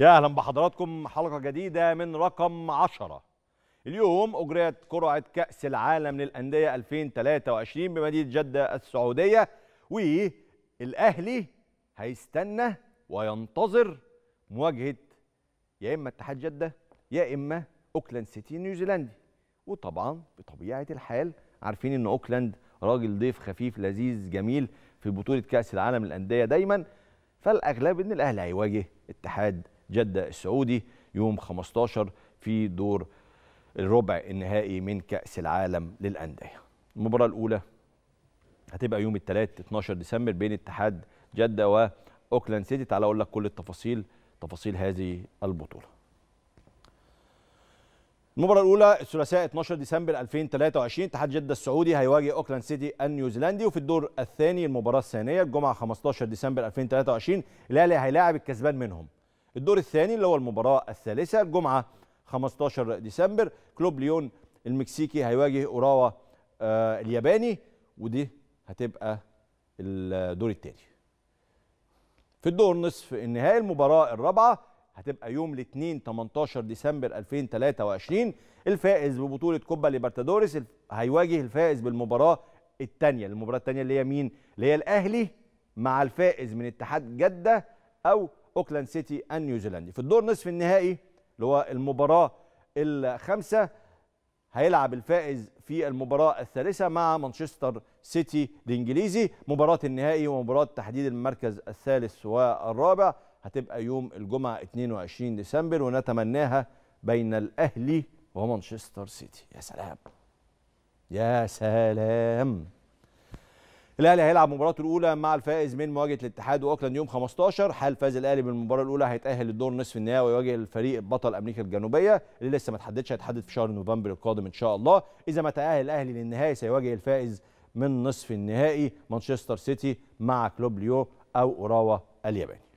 يا اهلا بحضراتكم حلقه جديده من رقم 10 اليوم اجريت قرعه كاس العالم للانديه 2023 بمدينه جده السعوديه والاهلي هيستنى وينتظر مواجهه يا اما اتحاد جده يا اما اوكلاند سيتي النيوزيلندي وطبعا بطبيعه الحال عارفين ان اوكلاند راجل ضيف خفيف لذيذ جميل في بطوله كاس العالم للانديه دايما فالاغلب ان الاهلي هيواجه اتحاد جدة السعودي يوم 15 في دور الربع النهائي من كأس العالم للأندية المباراة الأولى هتبقى يوم الثلاث 12 ديسمبر بين اتحاد جدة وأوكلاند سيتي تعالى أقول لك كل التفاصيل تفاصيل هذه البطولة المباراة الأولى الثلاثاء 12 ديسمبر 2023 اتحاد جدة السعودي هيواجه أوكلاند سيتي النيوزيلندي وفي الدور الثاني المباراة الثانية الجمعة 15 ديسمبر 2023 الأهلي هيلاعب الكسبان منهم الدور الثاني اللي هو المباراه الثالثه الجمعه 15 ديسمبر كلوب ليون المكسيكي هيواجه اوراوا آه الياباني ودي هتبقى الدور الثاني في الدور نصف النهائي المباراه الرابعه هتبقى يوم الاثنين 18 ديسمبر 2023 الفائز ببطوله كوبا ليبرتادوريس هيواجه الفائز بالمباراه الثانيه المباراه الثانيه اللي هي مين اللي هي الاهلي مع الفائز من اتحاد جده او اوكلاند سيتي النيوزيلندي في الدور نصف النهائي اللي هو المباراه الخامسه هيلعب الفائز في المباراة الثالثة مع مانشستر سيتي الإنجليزي مباراة النهائي ومباراة تحديد المركز الثالث والرابع هتبقى يوم الجمعة 22 ديسمبر ونتمناها بين الأهلي ومانشستر سيتي يا سلام يا سلام الاهلي هيلعب مباراته الاولى مع الفائز من مواجهه الاتحاد واوكلاند يوم 15 حال فاز الاهلي بالمباراه الاولى هيتاهل للدور نصف النهائي ويواجه الفريق بطل امريكا الجنوبيه اللي لسه ما تحددش هيتحدد في شهر نوفمبر القادم ان شاء الله اذا ما تاهل الاهلي للنهائي سيواجه الفائز من نصف النهائي مانشستر سيتي مع كلوب ليو او اوراوا الياباني